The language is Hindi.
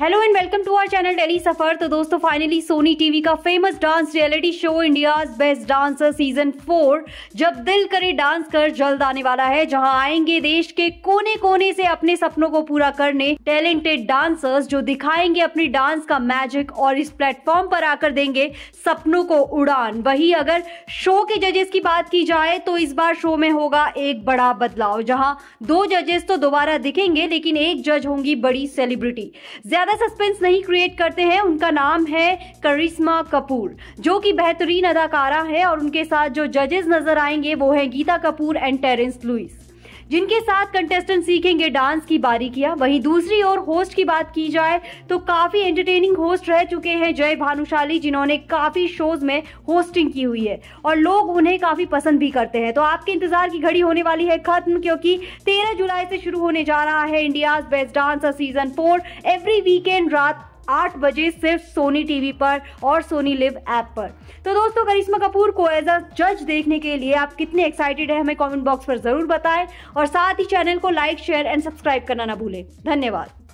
hello and welcome to our channel daily सफर तो दोस्तों फाइनली सोनी टीवी का famous dance reality show India best dancer season four जब दिल करे डांस कर जल्द आने वाला है जहां आएंगे देश के कोने कोने से अपने सपनों को पूरा करने टैलेंटेड डांसर्स जो दिखाएंगे अपने डांस का मैजिक और इस प्लेटफॉर्म पर आकर देंगे सपनों को उड़ान वही अगर शो के जजेस की बात की जाए तो इस बार शो में होगा एक बड़ा बदलाव जहाँ दो जजेस तो दोबारा दिखेंगे लेकिन एक जज होंगी बड़ी सेलिब्रिटी ज्यादा ज्यादा सस्पेंस नहीं क्रिएट करते हैं उनका नाम है करिश्मा कपूर जो कि बेहतरीन अदाकारा है और उनके साथ जो जजेस नजर आएंगे वो है Geeta Kapoor and Terence Lewis जिनके साथ कंटेस्टेंट सीखेंगे डांस की बारीकियां वहीं दूसरी ओर होस्ट की बात की जाए तो काफी एंटरटेनिंग होस्ट रह चुके हैं जय भानुशाली जिन्होंने काफी शोज में होस्टिंग की हुई है और लोग उन्हें काफी पसंद भी करते हैं तो आपके इंतजार की घड़ी होने वाली है खत्म क्योंकि तेरह जुलाई से शुरू होने जा रहा है India best dancer season four every weekend रात आठ बजे सिर्फ सोनी टीवी पर और सोनी लिव ऐप पर तो दोस्तों करिश्मा कपूर को एज अ जज देखने के लिए आप कितने एक्साइटेड है हमें कॉमेंट बॉक्स पर जरूर बताएं और साथ ही चैनल को लाइक शेयर एंड सब्सक्राइब करना ना भूलें धन्यवाद